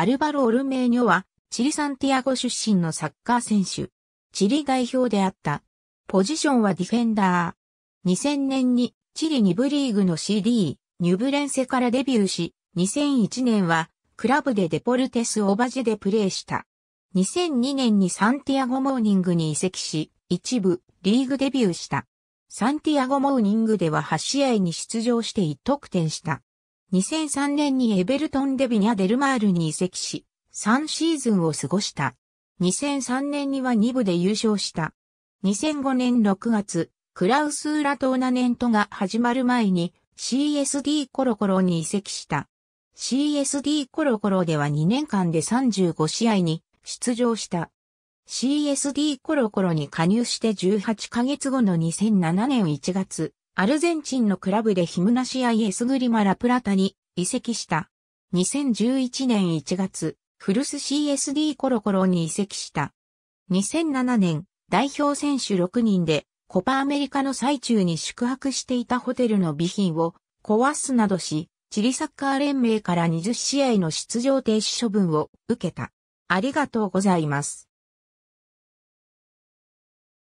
アルバロ・オルメーニョは、チリ・サンティアゴ出身のサッカー選手。チリ代表であった。ポジションはディフェンダー。2000年にチリ2部リーグの CD、ニュブレンセからデビューし、2001年はクラブでデポルテス・オバジェでプレーした。2002年にサンティアゴ・モーニングに移籍し、一部リーグデビューした。サンティアゴ・モーニングでは8試合に出場して1得点した。2003年にエベルトン・デ・ビニャ・デルマールに移籍し、3シーズンを過ごした。2003年には2部で優勝した。2005年6月、クラウスーラトーナメントが始まる前に CSD コロコロに移籍した。CSD コロコロでは2年間で35試合に出場した。CSD コロコロに加入して18ヶ月後の2007年1月、アルゼンチンのクラブでヒムナシアイエスグリマラプラタに移籍した。2011年1月、フルス CSD コロコロに移籍した。2007年、代表選手6人で、コパアメリカの最中に宿泊していたホテルの備品を壊すなどし、チリサッカー連盟から20試合の出場停止処分を受けた。ありがとうございます。